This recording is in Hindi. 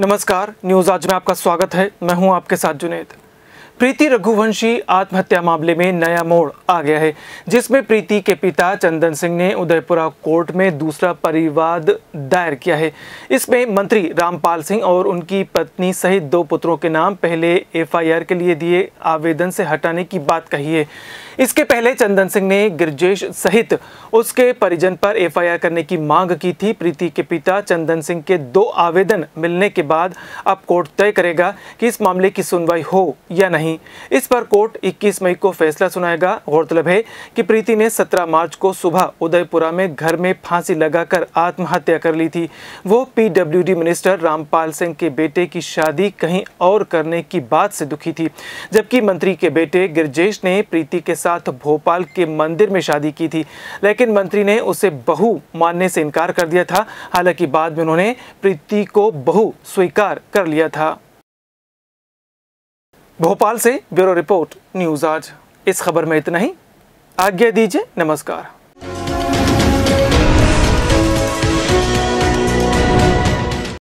नमस्कार न्यूज़ आज में आपका स्वागत है मैं हूं आपके साथ जुनेद प्रीति रघुवंशी आत्महत्या मामले में नया मोड़ आ गया है जिसमें प्रीति के पिता चंदन सिंह ने उदयपुरा कोर्ट में दूसरा परिवाद दायर किया है इसमें मंत्री रामपाल सिंह और उनकी पत्नी सहित दो पुत्रों के नाम पहले एफआईआर के लिए दिए आवेदन से हटाने की बात कही है इसके पहले चंदन सिंह ने गिरजेश सहित उसके परिजन पर एफ करने की मांग की थी प्रीति के पिता चंदन सिंह के दो आवेदन मिलने के बाद अब कोर्ट तय करेगा कि इस मामले की सुनवाई हो या नहीं नहीं इस पर कोर्ट 21 मई को फैसला सुनाएगा गौरतलब है कि प्रीति ने 17 मार्च को सुबह उदयपुरा में घर में फांसी लगाकर आत्महत्या कर ली थी वो पीडब्ल्यूडी मिनिस्टर रामपाल सिंह के बेटे की शादी कहीं और करने की बात से दुखी थी जबकि मंत्री के बेटे गिरजेश ने प्रीति के साथ भोपाल के मंदिर में शादी की थी लेकिन मंत्री ने उसे बहू मानने से इनकार कर दिया था हालांकि बाद में उन्होंने प्रीति को बहु स्वीकार कर लिया था भोपाल से ब्यूरो रिपोर्ट न्यूज़ आज इस खबर में इतना ही आज्ञा दीजिए नमस्कार